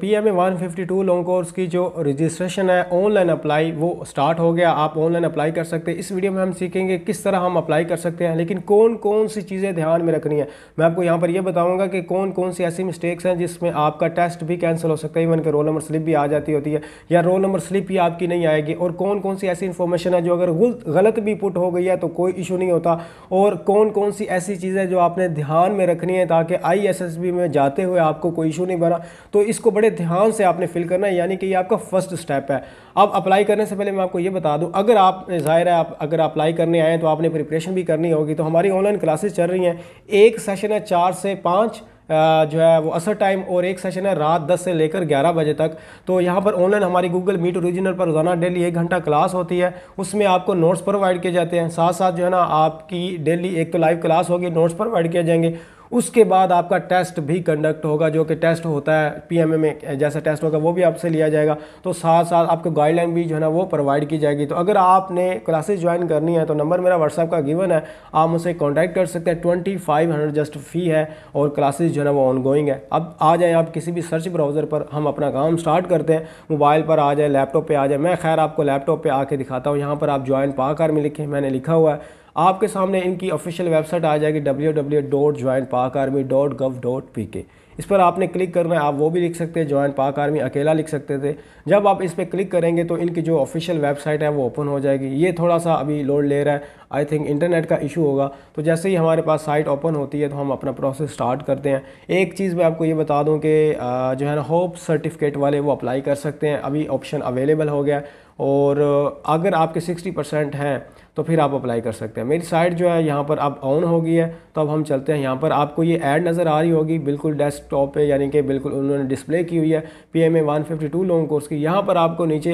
P M A one fifty two long course की जो registration है ऑनलाइन अप्लाई वो स्टार्ट हो गया आप ऑनलाइन अप्लाई कर सकते हैं इस वीडियो में हम सीखेंगे किस तरह हम अप्लाई कर सकते हैं लेकिन कौन कौन सी चीज़ें ध्यान में रखनी है मैं आपको यहाँ पर यह बताऊँगा कि कौन कौन सी ऐसी मिस्टेक्स हैं जिसमें आपका टेस्ट भी कैंसिल हो सकता है इवन के रोल नंबर स्लिप भी आ जाती होती है या रोल नंबर स्लिप ही आपकी नहीं आएगी और कौन कौन सी ऐसी इन्फॉर्मेशन है जो अगर गलत भी पुट हो गई है तो कोई इशू नहीं होता और कौन कौन सी ऐसी चीज़ें जो आपने ध्यान में रखनी है ताकि आई में जाते हुए आपको कोई इशू नहीं बना तो इसको बड़े ध्यान से आपने फिल करना है यानी कि ये आपका फर्स्ट स्टेप है अब अप्लाई करने से पहले मैं आपको ये बता दूं अगर आप ज़ाहिर है आप अगर अप्लाई करने आएँ तो आपने प्रिपरेशन भी करनी होगी तो हमारी ऑनलाइन क्लासेस चल रही हैं एक सेशन है चार से पाँच जो है वो असर टाइम और एक सेशन है रात 10 से लेकर 11 बजे तक तो यहाँ पर ऑनलाइन हमारी गूगल मीट ओरिजिनल पर रोज़ाना डेली एक घंटा क्लास होती है उसमें आपको नोट्स प्रोवाइड किए जाते हैं साथ साथ जो है ना आपकी डेली एक तो लाइव क्लास होगी नोट्स प्रोवाइड किए जाएंगे उसके बाद आपका टेस्ट भी कंडक्ट होगा जो कि टेस्ट होता है पीएमए में जैसा टेस्ट होगा वो भी आपसे लिया जाएगा तो साथ साथ आपको गाइडलाइन भी जो है ना वो प्रोवाइड की जाएगी तो अगर आपने क्लासेस ज्वाइन करनी है तो नंबर मेरा व्हाट्सअप का गिवन है आप मुझसे कॉन्टैक्ट कर सकते हैं twenty five hundred just fee है और क्लासेज जो है ना वो ऑन है अब आ जाएँ आप किसी भी सर्च ब्राउज़र पर हम अपना काम स्टार्ट करते हैं मोबाइल पर आ जाए लैपटॉप पर आ जाए मैं खैर आपको लैपटॉप पर आके दिखाता हूँ यहाँ पर आप ज्वाइन पाकर में लिखे मैंने लिखा हुआ है आपके सामने इनकी ऑफिशियल वेबसाइट आ जाएगी W W dot Pak army dot gov dot P K इस पर आपने क्लिक करना है आप वो भी लिख सकते हैं ज्वाइन पाक आर्मी अकेला लिख सकते थे जब आप इस पर क्लिक करेंगे तो इनकी जो ऑफिशियल वेबसाइट है वो ओपन हो जाएगी ये थोड़ा सा अभी लोड ले रहा है आई थिंक इंटरनेट का इशू होगा तो जैसे ही हमारे पास साइट ओपन होती है तो हम अपना प्रोसेस स्टार्ट करते हैं एक चीज़ मैं आपको ये बता दूँ कि जो है ना होप सर्टिफिकेट वाले वो अप्लाई कर सकते हैं अभी ऑप्शन अवेलेबल हो गया और अगर आपके 60 परसेंट हैं तो फिर आप अप्लाई कर सकते हैं मेरी साइट जो है यहाँ पर अब ऑन हो गई है तो अब हम चलते हैं यहाँ पर आपको ये ऐड नज़र आ रही होगी बिल्कुल डेस्कटॉप पे यानी कि बिल्कुल उन्होंने डिस्प्ले की हुई है P M A one fifty two long course की यहाँ पर आपको नीचे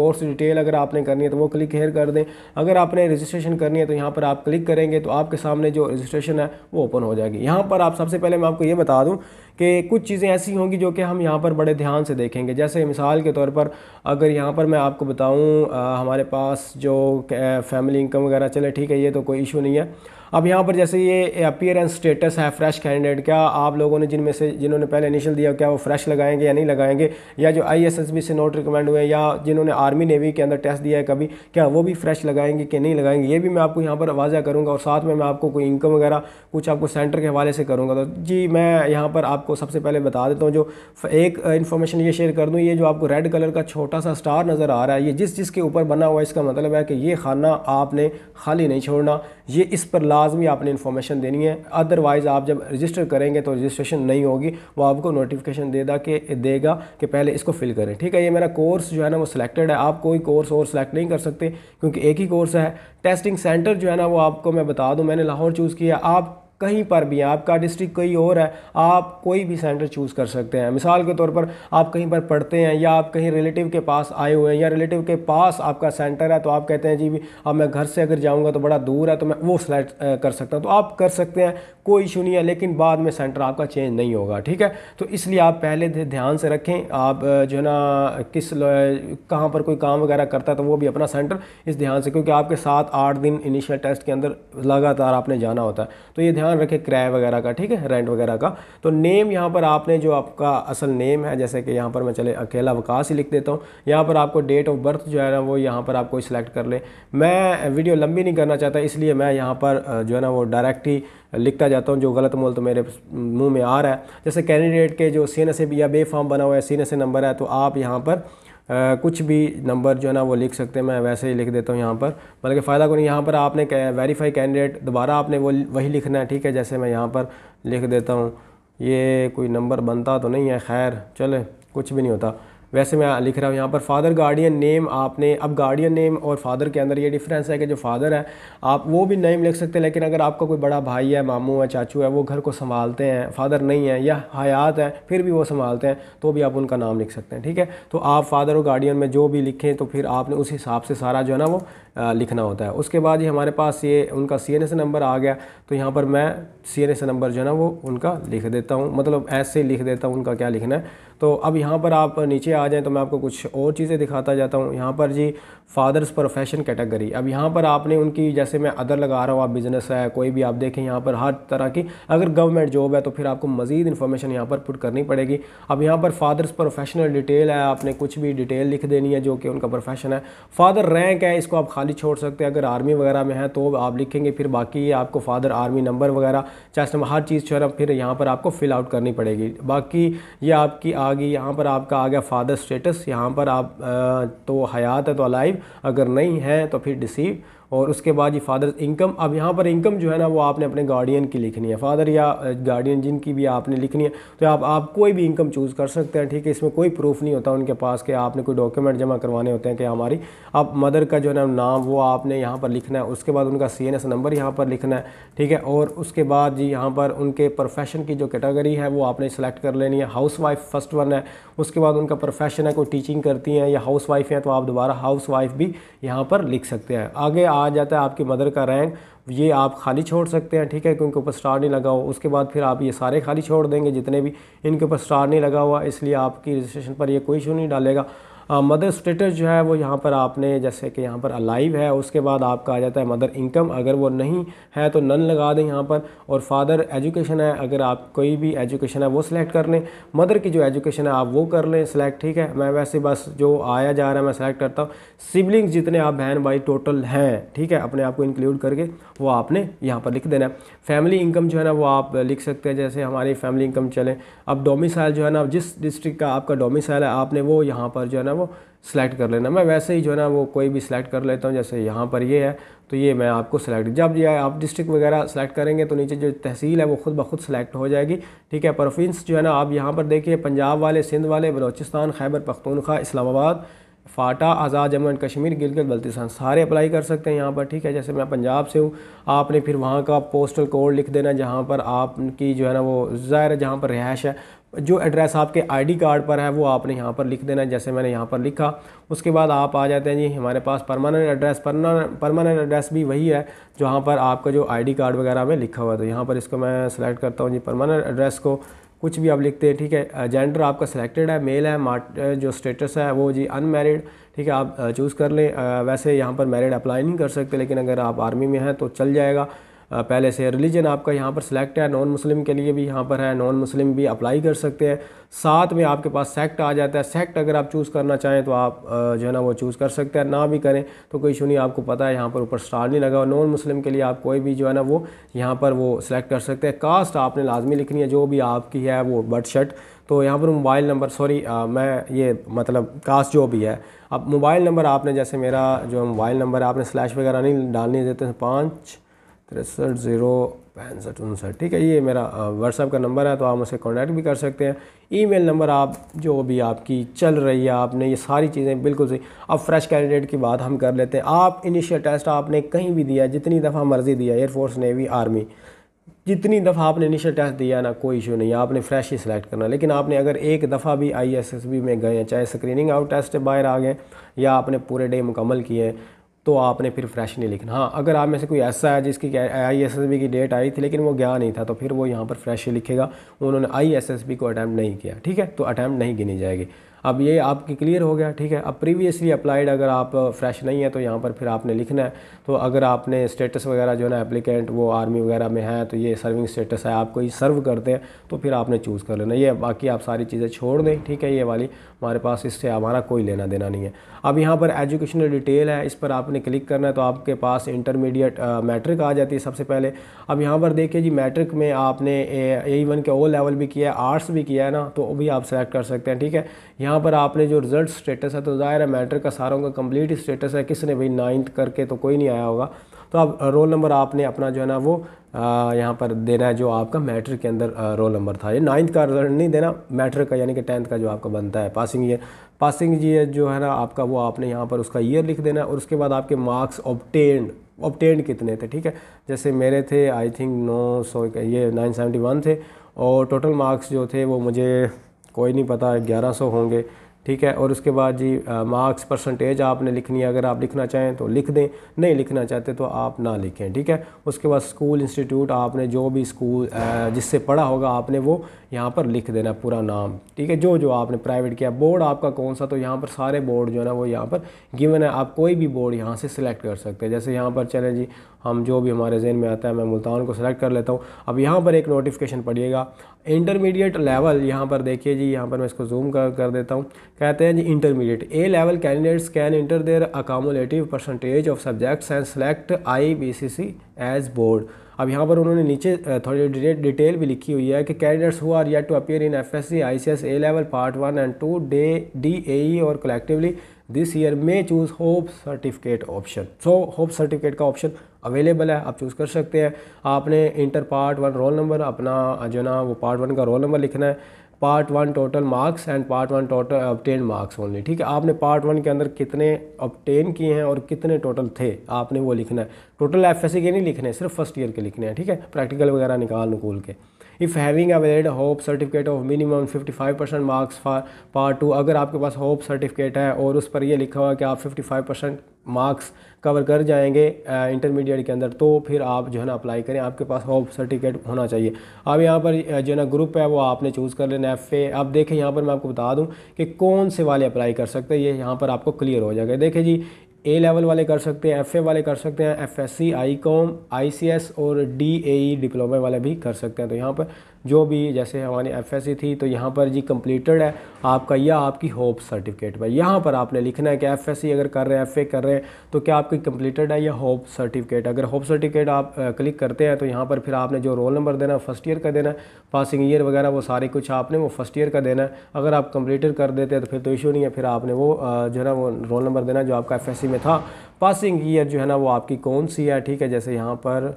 कोर्स डिटेल अगर आपने करनी है तो वो क्लिक हेयर कर दें अगर आपने रजिस्ट्रेशन करनी है तो यहाँ पर आप क्लिक करेंगे तो आपके सामने जो रजिस्ट्रेशन है वो ओपन हो जाएगी यहाँ पर आप सबसे पहले मैं आपको ये बता दूँ कि कुछ चीज़ें ऐसी होंगी जो कि हम यहाँ पर बड़े ध्यान से देखेंगे जैसे मिसाल के तौर पर अगर यहाँ पर मैं आपको बताऊँ हमारे पास जो फैमिली इनकम वगैरह चले ठीक है ये तो कोई इशू नहीं है अब यहाँ पर जैसे ये अपियर एंड स्टेटस है फ्रेश कैंडिडेट क्या आप लोगों ने जिनमें से जिन्होंने पहले इनिशियल दिया क्या वो फ्रेश लगाएंगे या नहीं लगाएंगे या जो आईएसएसबी से नोट रिकमेंड हुए या जिन्होंने आर्मी नेवी के अंदर टेस्ट दिया है कभी क्या वो भी फ्रेश लगाएंगे कि नहीं लगाएंगे ये भी मैं आपको यहाँ पर वाजह करूँगा और साथ में मैं आपको कोई इनकम वगैरह कुछ आपको सेंटर के हवाले से करूँगा तो जी मैं यहाँ पर आप आपको सबसे पहले बता देता हूँ जो एक इन्फॉर्मेशन ये शेयर कर दूँ ये जो आपको रेड कलर का छोटा सा स्टार नज़र आ रहा है ये जिस जिसके ऊपर बना हुआ है इसका मतलब है कि ये खाना आपने खाली नहीं छोड़ना ये इस पर लाजमी आपने इन्फॉर्मेशन देनी है अदरवाइज़ आप जब रजिस्टर करेंगे तो रजिस्ट्रेशन नहीं होगी वो आपको नोटिफिकेशन देगा कि देगा कि पहले इसको फिल करें ठीक है ये मेरा कोर्स जो है ना वो सिलेक्टेड है आप कोई कोर्स और सिलेक्ट नहीं कर सकते क्योंकि एक ही कोर्स है टेस्टिंग सेंटर जो है ना वो आपको मैं बता दूँ मैंने लाहौर चूज़ किया आप कहीं पर भी हैं आपका डिस्ट्रिक्ट कोई और है आप कोई भी सेंटर चूज़ कर सकते हैं मिसाल के तौर पर आप कहीं पर पढ़ते हैं या आप कहीं रिलेटिव के पास आए हुए हैं या रिलेटिव के पास आपका सेंटर है तो आप कहते हैं जी अब मैं घर से अगर जाऊँगा तो बड़ा दूर है तो मैं वो सिलेक्ट कर सकता हूँ तो आप कर सकते हैं कोई इशू नहीं है लेकिन बाद में सेंटर आपका चेंज नहीं होगा ठीक है तो इसलिए आप पहले ध्यान से रखें आप जो है ना किस कहाँ पर कोई काम वगैरह करता है तो वो भी अपना सेंटर इस ध्यान से क्योंकि आपके सात आठ दिन इनिशियल टेस्ट के अंदर लगातार आपने जाना होता है तो ये ध्यान ध्यान रखें किराए वगैरह का ठीक है रेंट वगैरह का तो नेम यहाँ पर आपने जो आपका असल नेम है जैसे कि यहाँ पर मैं चले अकेला वकास ही लिख देता हूँ यहाँ पर आपको डेट ऑफ बर्थ जो है ना वो यहाँ पर आपको सिलेक्ट कर ले मैं वीडियो लंबी नहीं करना चाहता इसलिए मैं यहाँ पर जो है ना वो डायरेक्ट ही लिखता जाता हूँ जो गलत मोल तो मेरे मुँह में आ रहा है जैसे कैंडिडेट के जो सी एन या बे फॉर्म बना हुआ है सी नंबर है तो आप यहाँ पर कुछ भी नंबर जो है ना वो लिख सकते हैं मैं वैसे ही लिख देता हूँ यहाँ पर बल्कि फ़ायदा को नहीं यहाँ पर आपने वेरीफाई कैंडिडेट दोबारा आपने वो वही लिखना है ठीक है जैसे मैं यहाँ पर लिख देता हूँ ये कोई नंबर बनता तो नहीं है खैर चले कुछ भी नहीं होता वैसे मैं लिख रहा हूँ यहाँ पर फादर गार्डियन नेम आपने अब गार्डियन नेम और फादर के अंदर ये डिफरेंस है कि जो फादर है आप वो भी नेम लिख सकते हैं लेकिन अगर आपका कोई बड़ा भाई है मामू है चाचू है वो घर को संभालते हैं फादर नहीं है या हयात है फिर भी वो संभालते हैं तो भी आप उनका नाम लिख सकते हैं ठीक है तो आप फादर और गार्डियन में जो भी लिखें तो फिर आपने उस हिसाब से सारा जो है ना वो लिखना होता है उसके बाद ही हमारे पास ये उनका सी नंबर आ गया तो यहाँ पर मैं सी नंबर जो है ना वो उनका लिख देता हूँ मतलब ऐसे लिख देता हूँ उनका क्या लिखना है तो अब यहाँ पर आप नीचे आ जाएँ तो मैं आपको कुछ और चीज़ें दिखाता जाता हूँ यहाँ पर जी फादर्स प्रोफेशन कैटेगरी अब यहाँ पर आपने उनकी जैसे मैं अदर लगा रहा हूँ आप बिज़नेस है कोई भी आप देखें यहाँ पर हर तरह की अगर गवर्नमेंट जॉब है तो फिर आपको मज़ीद इन्फॉर्मेशन यहाँ पर पुट करनी पड़ेगी अब यहाँ पर फादर्स प्रोफेशनल डिटेल है आपने कुछ भी डिटेल लिख देनी है जो कि उनका प्रोफेशन है फादर रैंक है इसको आप खाली छोड़ सकते हैं अगर आर्मी वगैरह में है तो आप लिखेंगे फिर बाकी आपको फादर आर्मी नंबर वगैरह चाहे हर चीज़ शर्म फिर यहाँ पर आपको फिल आउट करनी पड़ेगी बाकी ये आपकी आ गई यहाँ पर आपका आ गया फादर स्टेटस यहाँ पर आप तो हयात है तो अलाइव अगर नहीं है तो फिर डिसीव और उसके बाद ये फादर इनकम अब यहाँ पर इनकम जो है ना वो आपने अपने गार्डियन की लिखनी है फादर या गार्डियन जिनकी भी आपने लिखनी है तो आप आप कोई भी इनकम चूज़ कर सकते हैं ठीक है इसमें कोई प्रूफ नहीं होता उनके पास कि आपने कोई डॉक्यूमेंट जमा करवाने होते हैं कि हमारी आप मदर का जो है ना नाम वो आपने यहाँ पर लिखना है उसके बाद उनका सी नंबर यहाँ पर लिखना है ठीक है और उसके बाद जी यहाँ पर उनके प्रोफेशन की जो कैटेगरी है वो आपने सेलेक्ट कर लेनी है हाउस वाइफ फर्स्ट वन है उसके बाद उनका प्रोफेशन है कोई टीचिंग करती हैं या हाउस वाइफ हैं तो आप दोबारा हाउस वाइफ भी यहाँ पर लिख सकते हैं आगे आ जाता है आपकी मदर का रैंक ये आप खाली छोड़ सकते हैं ठीक है क्योंकि ऊपर स्टार नहीं लगा हुआ उसके बाद फिर आप ये सारे खाली छोड़ देंगे जितने भी इनके ऊपर स्टार नहीं लगा हुआ इसलिए आपकी रजिस्ट्रेशन पर यह कोई इशू नहीं डालेगा मदर स्टेटस जो है वो यहाँ पर आपने जैसे कि यहाँ पर अलाइव है उसके बाद आपका आ जाता है मदर इनकम अगर वो नहीं है तो नन लगा दें यहाँ पर और फादर एजुकेशन है अगर आप कोई भी एजुकेशन है वो सिलेक्ट कर लें मदर की जो एजुकेशन है आप वो कर लें सिलेक्ट ठीक है मैं वैसे बस जो आया जा रहा है मैं सिलेक्ट करता हूँ सिबलिंग जितने आप बहन भाई टोटल हैं ठीक है अपने आप को इंक्लूड करके वो आपने यहाँ पर लिख देना है फैमिली इनकम जो है ना वो आप लिख सकते हैं जैसे हमारी फैमिली इनकम चलें अब डोमिसाइल जो है ना जिस डिस्ट्रिक्ट का आपका डोमिसाइल है आपने वो यहाँ पर जो है ना वो वो सिलेक्ट कर लेना मैं वैसे ही जो है ना वो कोई भी सिलेक्ट कर लेता हूँ जैसे यहाँ पर ये है तो ये मैं आपको सिलेक्ट जब ये आप डिस्ट्रिक्ट वगैरह सेलेक्ट करेंगे तो नीचे जो तहसील है वो खुद ब खुद सेलेक्ट हो जाएगी ठीक है प्रोविंस जो है ना आप यहाँ पर देखिए पंजाब वाले सिंध वाले बलोचिस्तान खैबर पख्तूनखा इस्लामाबाद फाटा आज़ाद जम्मू एंड कश्मीर गिलगित बल्तिस्तान सारे अप्लाई कर सकते हैं यहाँ पर ठीक है जैसे मैं पंजाब से हूँ आपने फिर वहाँ का पोस्टल कोड लिख देना जहाँ पर आपकी जो है ना वो ज़ाहिर है जहाँ पर रिहाइश है जो एड्रेस आपके आईडी कार्ड पर है वो आपने यहाँ पर लिख देना है जैसे मैंने यहाँ पर लिखा उसके बाद आप आ जाते हैं जी हमारे पास परमानेंट एड्रेस परमानेंट एड्रेस भी वही है जहाँ पर आपका जो आईडी कार्ड वगैरह में लिखा हुआ है तो यहाँ पर इसको मैं सेलेक्ट करता हूँ जी परमानेंट एड्रेस को कुछ भी आप लिखते हैं ठीक है जेंडर आपका सिलेक्टेड है मेल है मार्ट जो स्टेटस है वो जी अनमेरिड ठीक है आप चूज़ uh, कर लें uh, वैसे यहाँ पर मैरिड अप्लाई नहीं कर सकते लेकिन अगर आप आर्मी में हैं तो चल जाएगा पहले से रिलीजन आपका यहाँ पर सिलेक्ट है नॉन मुस्लिम के लिए भी यहाँ पर है नॉन मुस्लिम भी अप्लाई कर सकते हैं साथ में आपके पास सेक्ट आ जाता है सेक्ट अगर आप चूज़ करना चाहें तो आप जो है ना वो चूज़ कर सकते हैं ना भी करें तो कोई इशू नहीं आपको पता है यहाँ पर ऊपर स्टार नहीं लगा नॉन मुस्लिम के लिए आप कोई भी जो है ना वो यहाँ पर वो सिलेक्ट कर सकते हैं कास्ट आपने लाजमी लिखनी है जो भी आपकी है वो बट शर्ट तो यहाँ पर मोबाइल नंबर सॉरी मैं ये मतलब कास्ट जो भी है अब मोबाइल नंबर आपने जैसे मेरा जो मोबाइल नंबर आपने स्लैश वगैरह नहीं डालने देते हैं पाँच तिरसठ ज़ीरो पैंसठ उनसठ ठीक है ये मेरा व्हाट्सअप का नंबर है तो आप मुझसे कॉन्टैक्ट भी कर सकते हैं ईमेल नंबर आप जो भी आपकी चल रही है आपने ये सारी चीज़ें बिल्कुल सही अब फ्रेश कैंडिडेट की बात हम कर लेते हैं आप इनिशियल टेस्ट आपने कहीं भी दिया जितनी दफ़ा मर्ज़ी दिया एयरफोर्स नेवी आर्मी जितनी दफ़ा आपने इनिशियल टेस्ट दिया ना कोई इशू नहीं आपने फ्रेश ही सिलेक्ट करना लेकिन आपने अगर एक दफ़ा भी आई में गए हैं चाहे स्क्रीनिंग आउट टेस्ट बाहर आ गए या आपने पूरे डे मुकम्मल किए हैं तो आपने फिर फ्रेश नहीं लिखना हाँ अगर आप में से कोई ऐसा है जिसकी आई एस एस बी की डेट आई थी लेकिन वो गया नहीं था तो फिर वो यहाँ पर फ्रेश लिखेगा उन्होंने आई एस एस बी को अटैम्प्ट नहीं किया ठीक है तो अटैम्प्ट नहीं गिनी जाएगी अब ये आपकी क्लियर हो गया ठीक है अब प्रीवियसली अप्लाइड अगर आप फ्रेश नहीं है तो यहाँ पर फिर आपने लिखना है तो अगर आपने स्टेटस वगैरह जो है ना एप्लीकेंट वो आर्मी वगैरह में है तो ये सर्विंग स्टेटस है आपको ये सर्व करते हैं तो फिर आपने चूज़ कर लेना ये बाकी आप सारी चीज़ें छोड़ दें ठीक है ये वाली हमारे पास इससे हमारा कोई लेना देना नहीं है अब यहाँ पर एजुकेशनल डिटेल है इस पर आपने क्लिक करना है तो आपके पास इंटरमीडिएट मैट्रिक आ जाती है सबसे पहले अब यहाँ पर देखिए जी मैट्रिक में आपने ए वन के ओ लेवल भी किया है आर्ट्स भी किया है ना तो भी आप सेलेक्ट कर सकते हैं ठीक है यहाँ पर आपने जो रिज़ल्ट स्टेटस है तो ज़ाहिर है मैटर का सारों का कम्प्लीट स्टेटस है किसने भाई नाइन्थ करके तो कोई नहीं आया होगा तो आप रोल नंबर आपने अपना जो है ना वो यहाँ पर देना है जो आपका मैट्रिक के अंदर रोल नंबर था ये नाइन्थ का रिजल्ट नहीं देना मैट्रिक का यानी कि टेंथ का जो आपका बनता है पासिंग ईयर पासिंग ईयर जो है ना आपका वो आपने यहाँ पर उसका ईयर लिख देना है और उसके बाद आपके मार्क्स ऑबटेंड ऑबटेंड कितने थे ठीक है जैसे मेरे थे आई थिंक नौ सौ ये नाइन सेवेंटी वन थे और टोटल मार्क्स जो थे वो मुझे कोई नहीं पता ग्यारह सौ होंगे ठीक है और उसके बाद जी मार्क्स परसेंटेज आपने लिखनी है अगर आप लिखना चाहें तो लिख दें नहीं लिखना चाहते तो आप ना लिखें ठीक है उसके बाद स्कूल इंस्टीट्यूट आपने जो भी स्कूल जिससे पढ़ा होगा आपने वो यहाँ पर लिख देना पूरा नाम ठीक है जो जो आपने प्राइवेट किया बोर्ड आपका कौन सा तो यहाँ पर सारे बोर्ड जो है ना वो यहाँ पर गिवन है आप कोई भी बोर्ड यहाँ से सिलेक्ट कर सकते हैं जैसे यहाँ पर चले जी हम जो भी हमारे जहन में आता है मैं मुल्तान को सिलेक्ट कर लेता हूँ अब यहाँ पर एक नोटिफिकेशन पढ़िएगा इंटरमीडिएट लेवल यहाँ पर देखिए जी यहाँ पर मैं इसको जूम कर कर देता हूँ कहते हैं जी intermediate A level candidates can enter their accumulative percentage of subjects and select I B C C as board अब यहाँ पर उन्होंने नीचे थोड़ी डिटेल भी लिखी हुई है कि candidates who are yet to appear in F S C I C S A level part one and two day D A और collectively this year may choose hope certificate option so hope certificate का option available है आप choose कर सकते हैं आपने inter part one roll number अपना जो ना वो पार्ट वन का रोल नंबर लिखना है part one total marks and part one total obtain marks only ठीक है आपने पार्ट वन के अंदर कितने अपटेन किए हैं और कितने टोटल थे आपने वो लिखना है टोटल एफ के नहीं लिखने हैं सिर्फ फर्स्ट ईयर के लिखने हैं ठीक है प्रैक्टिकल वगैरह निकाल निकूल के if having availed hope certificate of minimum 55 percent marks for part two अगर आपके पास होप सर्टिफिकेट है और उस पर यह लिखा हुआ कि आप 55 परसेंट मार्क्स कवर कर जाएंगे इंटरमीडिएट के अंदर तो फिर आप जो है ना अप्लाई करें आपके पास होप सर्टिफिकेट होना चाहिए अब यहाँ पर जो है ना ग्रुप है वो आपने चूज़ कर लेना एफ ए अब देखें यहाँ पर मैं आपको बता दूँ कि कौन से वाले अप्लाई कर सकते हैं ये यहाँ पर आपको क्लियर हो जाएगा देखे जी ए लेवल वाले कर सकते हैं एफ ए वाले कर सकते हैं F S C I com I C S और डी ए ई डिप्लोमा वाले भी कर सकते हैं तो यहाँ पर जो भी जैसे हमारी एफ थी तो यहाँ पर जी कम्प्लीटेड है आपका या आपकी होप सर्टिफिकेट पर यहाँ पर आपने लिखना है कि एफ अगर कर रहे हैं एफ कर रहे हैं तो क्या आपकी कम्प्लीटेड है या होप सर्टिफिकेट अगर होप सर्टिफिकेट आप क्लिक करते हैं तो यहाँ पर फिर आपने जो रोल नंबर देना है फर्स्ट ईयर का देना है पासिंग ईयर वगैरह वो सारे कुछ आपने वो फर्स्ट ईयर का देना है अगर आप कम्प्लीटेड कर देते हैं तो फिर तो इशू नहीं है फिर आपने वो जो है ना वो रोल नंबर देना जो आपका एफ में था पासिंग ईयर जो है ना वो आपकी कौन सी है ठीक है जैसे यहाँ पर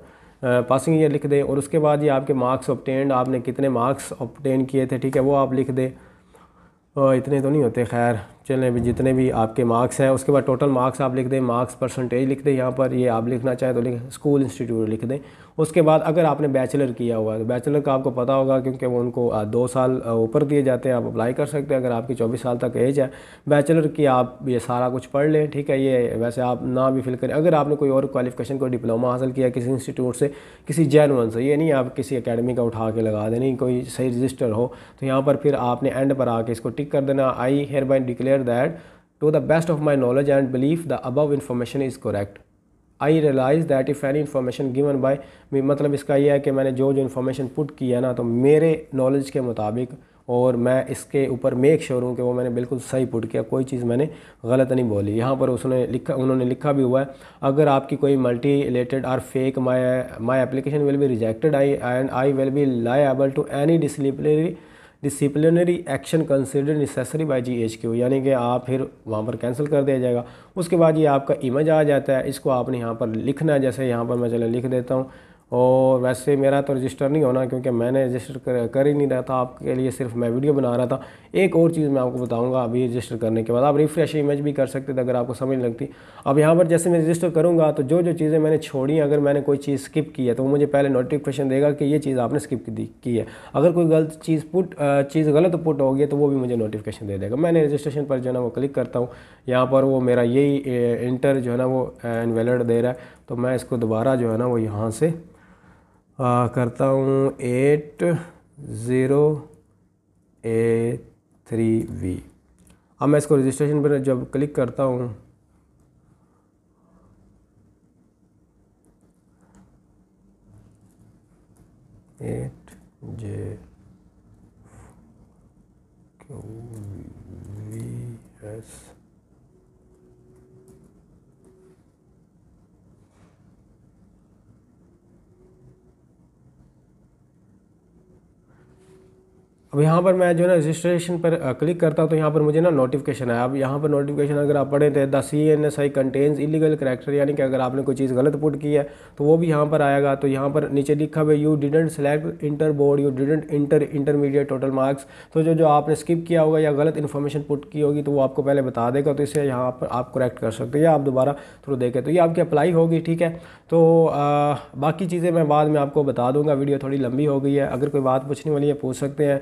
पासिंग ईयर लिख दें और उसके बाद ये आपके मार्क्स ऑप्टेंड आपने कितने मार्क्स ऑप्टेंड किए थे ठीक है वो आप लिख दें इतने तो नहीं होते खैर चलें अभी जितने भी आपके मार्क्स हैं उसके बाद टोटल मार्क्स आप लिख दें मार्क्स परसेंटेज लिख दें यहाँ पर ये आप लिखना चाहें तो लिख स्कूल इंस्टीट्यूट लिख दें उसके बाद अगर आपने बैचलर किया हुआ है तो बैचलर का आपको पता होगा क्योंकि वो उनको दो साल ऊपर दिए जाते हैं आप अप्लाई कर सकते हैं अगर आपकी चौबीस साल तक एज है बैचलर की आप ये सारा कुछ पढ़ लें ठीक है ये वैसे आप ना भी फिल करें अगर आपने कोई और क्वालिफिकेशन को डिप्लोमा हासिल किया किसी इंस्टीट्यूट से किसी जैन से ये नहीं आप किसी अकेडमी का उठा के लगा दें नहीं कोई सही रजिस्टर हो तो यहाँ पर फिर आपने एंड पर आके इसको टिक कर देना I hereby declare declare that to the best of my knowledge and belief the above information is correct I realise that if any information given by me मतलब इसका यह है कि मैंने जो जो इन्फॉर्मेशन पुट की है ना तो मेरे नॉलेज के मुताबिक और मैं इसके ऊपर मेक श्योर हूँ कि वो मैंने बिल्कुल सही पुट किया कोई चीज़ मैंने गलत नहीं बोली यहाँ पर उसने लिखा उन्होंने लिखा भी हुआ है अगर आपकी कोई multi related or fake my my application will be rejected I and I will be liable to any disciplinary disciplinary action consider necessary by G H Q यानी कि आप फिर वहाँ पर कैंसिल कर दिया जाएगा उसके बाद ये आपका इमेज आ जाता है इसको आपने यहाँ पर लिखना है जैसे यहाँ पर मैं चलो लिख देता हूँ और वैसे मेरा तो रजिस्टर नहीं होना क्योंकि मैंने रजिस्टर कर, कर ही नहीं रहा था आपके लिए सिर्फ मैं वीडियो बना रहा था एक और चीज़ मैं आपको बताऊंगा अभी रजिस्टर करने के बाद आप रिफ्रेश इमेज भी कर सकते थे अगर आपको समझ लगती अब यहाँ पर जैसे मैं रजिस्टर करूँगा तो जो जो चीज़ें मैंने छोड़ी अगर मैंने कोई चीज़ स्किप की है तो वो मुझे पहले नोटिफिकेशन देगा कि ये चीज़ आपने स्किप की है अगर कोई गलत चीज़ पुट चीज़ गलत पुट होगी तो वो भी मुझे नोटिफिकेशन दे देगा मैंने रजिस्ट्रेशन पर जो है ना वो क्लिक करता हूँ यहाँ पर वो मेरा यही इंटर जो है ना वो इनवेलड दे रहा है तो मैं इसको दोबारा जो है ना वो यहाँ से करता हूँ eight zero A three V अब मैं इसको रजिस्ट्रेशन पर जब क्लिक करता हूँ eight J Q V S अब यहाँ पर मैं जो है ना रजिस्ट्रेशन पर क्लिक करता हूँ तो यहाँ पर मुझे ना नोटिफिकेशन है अब यहाँ पर नोटिफिकेशन अगर आप पढ़ें तो the C N S I contains illegal character यानी कि अगर आपने कोई चीज़ गलत पुट की है तो वो भी यहाँ पर आएगा तो यहाँ पर नीचे लिखा हुआ you didn't select inter board you didn't inter intermediate total marks तो जो जो आपने स्किप किया होगा या गलत इन्फॉर्मेशन पुट की होगी तो वो आपको पहले बता देगा तो इसे यहाँ पर आप करेक्ट कर सकते हैं या आप दोबारा थ्रू देखें तो ये आपकी अप्लाई होगी ठीक है तो बाकी चीज़ें मैं बाद में आपको बता दूंगा वीडियो थोड़ी लंबी हो गई है अगर कोई बात पूछने वाली है पूछ सकते हैं